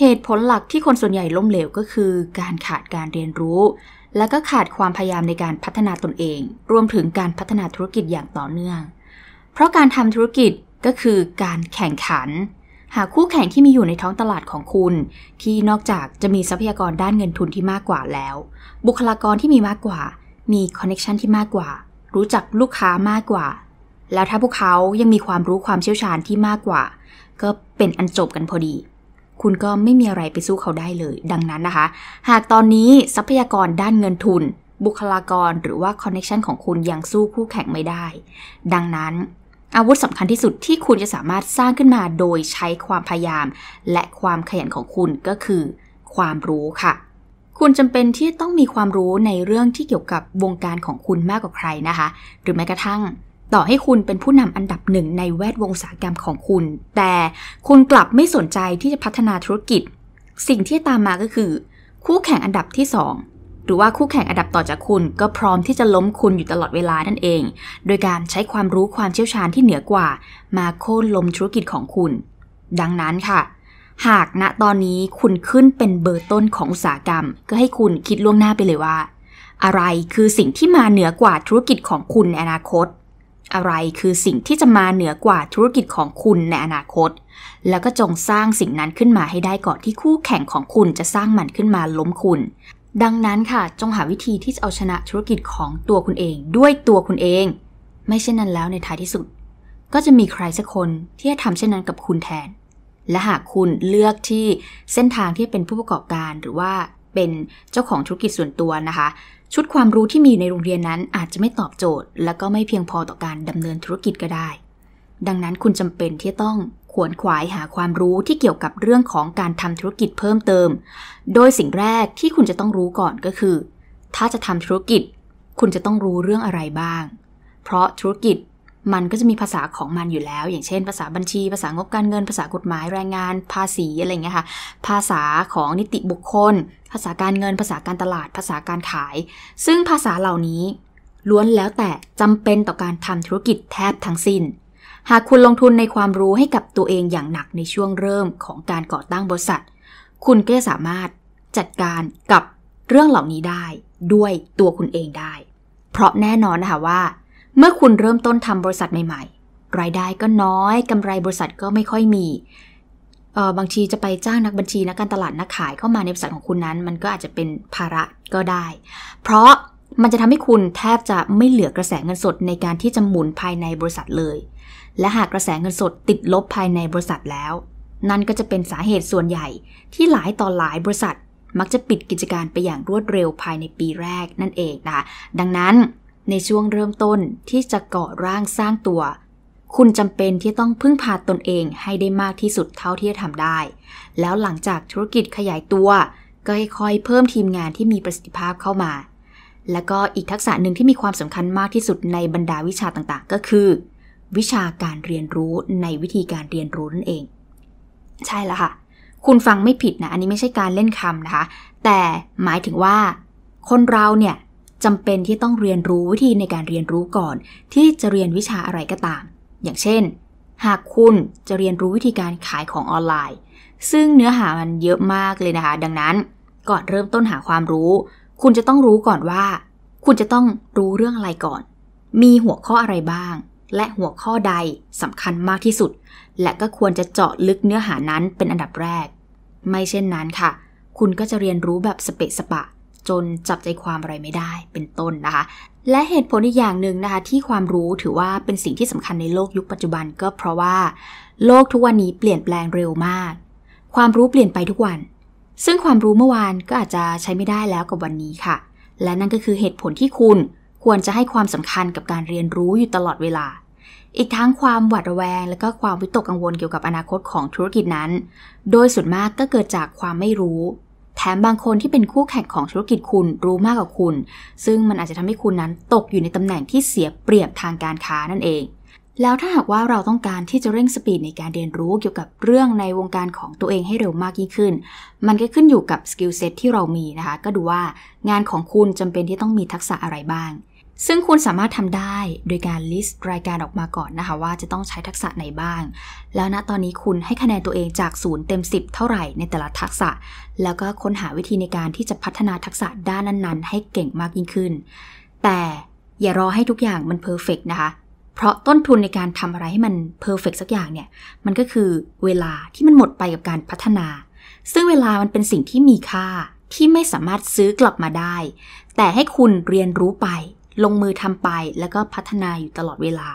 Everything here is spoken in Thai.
เหตุผลหลักที่คนส่วนใหญ่ล้มเหลวก็คือการขาดการเรียนรู้ และก็ขาดความพยายามในการพัฒนาตนเอง รวมถึงการพัฒนาธุรกิจอย่างต่อเนื่อง เพราะการทำธุรกิจก็คือการแข่งขัน หาคู่แข่งที่มีอยู่ในท้องตลาดของคุณ ที่นอกจากจะมีทรัพยากรด้านเงินทุนที่มากกว่าแล้ว บุคลากรที่มีมากกว่า มีคอนเน็ชันที่มากกว่า รู้จักลูกค้ามากกว่า แล้วถ้าพวกเขายังมีความรู้ความเชี่ยวชาญที่มากกว่า ก็เป็นอันจบกันพอดีคุณก็ไม่มีอะไรไปสู้เขาได้เลยดังนั้นนะคะ หากตอนนี้ทรัพยากรด้านเงินทุน บุคลากรหรือว่าคอนเนคชันของคุณยังสู้คู่แข่งไม่ได้ ดังนั้น อาวุธสำคัญที่สุดที่คุณจะสามารถสร้างขึ้นมาโดยใช้ความพยายาม และความขยันของคุณก็คือ ความรู้ค่ะ คุณจำเป็นที่ต้องมีความรู้ในเรื่องที่เกี่ยวกับวงการของคุณมากกว่าใครนะคะ หรือแม้กระทั่งต่อให้คุณเป็นผู้นำอันดับหนึ่งในแวดวงอุตสาหกรรมของคุณ แต่คุณกลับไม่สนใจที่จะพัฒนาธุรกิจ สิ่งที่ตามมาก็คือ คู่แข่งอันดับที่ 2 หรือว่าคู่แข่งอันดับต่อจากคุณก็พร้อมที่จะล้มคุณอยู่ตลอดเวลานั่นเอง โดยการใช้ความรู้ความเชี่ยวชาญที่เหนือกว่า มาโค่นล้มธุรกิจของคุณ ดังนั้นค่ะ หากณตอนนี้คุณขึ้นเป็นเบอร์ต้นของอุตสาหกรรม ก็ให้คุณคิดล่วงหน้าไปเลยว่า อะไรคือสิ่งที่มาเหนือกว่าธุรกิจของคุณในอนาคตอะไรคือสิ่งที่จะมาเหนือกว่าธุรกิจของคุณในอนาคต แล้วก็จงสร้างสิ่งนั้นขึ้นมาให้ได้ก่อนที่คู่แข่งของคุณจะสร้างมันขึ้นมาล้มคุณ ดังนั้นค่ะจงหาวิธีที่จะเอาชนะธุรกิจของตัวคุณเองด้วยตัวคุณเอง ไม่เช่นนั้นแล้วในท้ายที่สุด ก็จะมีใครสักคนที่จะทำเช่นนั้นกับคุณแทน และหากคุณเลือกที่เส้นทางที่เป็นผู้ประกอบการหรือว่าเป็นเจ้าของธุรกิจส่วนตัวนะคะ ชุดความรู้ที่มีในโรงเรียนนั้นอาจจะไม่ตอบโจทย์ และก็ไม่เพียงพอต่อการดำเนินธุรกิจก็ได้ ดังนั้นคุณจำเป็นที่ต้องขวนขวายหาความรู้ที่เกี่ยวกับเรื่องของการทำธุรกิจเพิ่มเติม โดยสิ่งแรกที่คุณจะต้องรู้ก่อนก็คือ ถ้าจะทำธุรกิจ คุณจะต้องรู้เรื่องอะไรบ้าง เพราะธุรกิจมันก็จะมีภาษาของมันอยู่แล้ว อย่างเช่น ภาษาบัญชี ภาษางบการเงิน ภาษากฎหมาย แรงงานภาษี อะไรเงี้ยค่ะ ภาษาของนิติบุคคล ภาษาการเงิน ภาษาการตลาด ภาษาการขาย ซึ่งภาษาเหล่านี้ล้วนแล้วแต่จำเป็นต่อการทำธุรกิจแทบทั้งสิน้น หากคุณลงทุนในความรู้ให้กับตัวเองอย่างหนักในช่วงเริ่มของการก่อตั้งบริษัท คุณก็จะสามารถจัดการกับเรื่องเหล่านี้ได้ด้วยตัวคุณเองได้ เพราะแน่นอนนะคะว่าเมื่อคุณเริ่มต้นทำบริษัทใหม่ๆ รายได้ก็น้อย กำไรบริษัทก็ไม่ค่อยมี เออบางทีจะไปจ้างนักบัญชีนักการตลาดนักขายเข้ามาในบริษัทของคุณนั้น มันก็อาจจะเป็นภาระก็ได้ เพราะมันจะทำให้คุณแทบจะไม่เหลือกระแสเงินสดในการที่จะหมุนภายในบริษัทเลย และหากกระแสเงินสดติดลบภายในบริษัทแล้ว นั่นก็จะเป็นสาเหตุส่วนใหญ่ ที่หลายต่อหลายบริษัท มักจะปิดกิจการไปอย่างรวดเร็วภายในปีแรกนั่นเองนะคะดังนั้นในช่วงเริ่มต้นที่จะเกาะร่างสร้างตัว คุณจำเป็นที่ต้องพึ่งพาตนเอง ให้ได้มากที่สุดเท่าที่จะทำได้ แล้วหลังจากธุรกิจขยายตัว ก็ค่อยๆ เพิ่มทีมงานที่มีประสิทธิภาพเข้ามา แล้วก็อีกทักษะหนึ่งที่มีความสำคัญมากที่สุดในบรรดาวิชาต่างๆ ก็คือ วิชาการเรียนรู้ในวิธีการเรียนรู้นั่นเอง ใช่แล้วค่ะ คุณฟังไม่ผิดนะ อันนี้ไม่ใช่การเล่นคำนะคะ แต่หมายถึงว่า คนเราเนี่ยจำเป็นที่ต้องเรียนรู้วิธีในการเรียนรู้ก่อน ที่จะเรียนวิชาอะไรก็ตาม อย่างเช่น หากคุณจะเรียนรู้วิธีการขายของออนไลน์ ซึ่งเนื้อหามันเยอะมากเลยนะคะ ดังนั้น ก่อนเริ่มต้นหาความรู้ คุณจะต้องรู้ก่อนว่า คุณจะต้องรู้เรื่องอะไรก่อน มีหัวข้ออะไรบ้าง และหัวข้อใดสำคัญมากที่สุด และก็ควรจะเจาะลึกเนื้อหานั้นเป็นอันดับแรก ไม่เช่นนั้นค่ะ คุณก็จะเรียนรู้แบบสเปะสปะจนจับใจความอะไรไม่ได้เป็นต้นนะคะ และเหตุผลอีกอย่างหนึ่งนะคะที่ความรู้ ถือว่าเป็นสิ่งที่สำคัญในโลกยุคปัจจุบันก็เพราะว่า โลกทุกวันนี้เปลี่ยนแปลงเร็วมาก ความรู้เปลี่ยนไปทุกวัน ซึ่งความรู้เมื่อวานก็อาจจะใช้ไม่ได้แล้วกับวันนี้ค่ะ และนั่นก็คือเหตุผลที่คุณควรจะให้ความสำคัญกับการเรียนรู้อยู่ตลอดเวลา อีกทั้งความหวาดระแวงและก็ความวิตกกังวลเกี่ยวกับอนาคตของธุรกิจนั้น โดยส่วนมากก็เกิดจากความไม่รู้แถมบางคนที่เป็นคู่แข่งของธุรกิจคุณรู้มากกว่าคุณ ซึ่งมันอาจจะทำให้คุณนั้นตกอยู่ในตำแหน่งที่เสียเปรียบทางการค้านั่นเอง แล้วถ้าหากว่าเราต้องการที่จะเร่งสปีดในการเรียนรู้เกี่ยวกับเรื่องในวงการของตัวเองให้เร็วมากยิ่งขึ้น มันก็ขึ้นอยู่กับสกิลเซ็ตที่เรามีนะคะ ก็ดูว่างานของคุณจำเป็นที่ต้องมีทักษะอะไรบ้างซึ่งคุณสามารถทำได้โดยการลิสต์รายการออกมาก่อนนะคะว่าจะต้องใช้ทักษะไหนบ้าง แล้วณตอนนี้คุณให้คะแนนตัวเองจาก0เต็ม 10 เท่าไหร่ในแต่ละทักษะ แล้วก็ค้นหาวิธีในการที่จะพัฒนาทักษะด้านนั้น ๆ ให้เก่งมากยิ่งขึ้น แต่อย่ารอให้ทุกอย่างมันเพอร์เฟกนะคะ เพราะต้นทุนในการทำอะไรให้มันเพอร์เฟกสักอย่างเนี่ยมันก็คือเวลาที่มันหมดไปกับการพัฒนา ซึ่งเวลามันเป็นสิ่งที่มีค่าที่ไม่สามารถซื้อกลับมาได้ แต่ให้คุณเรียนรู้ไปลงมือทำไปแล้วก็พัฒนาอยู่ตลอดเวลา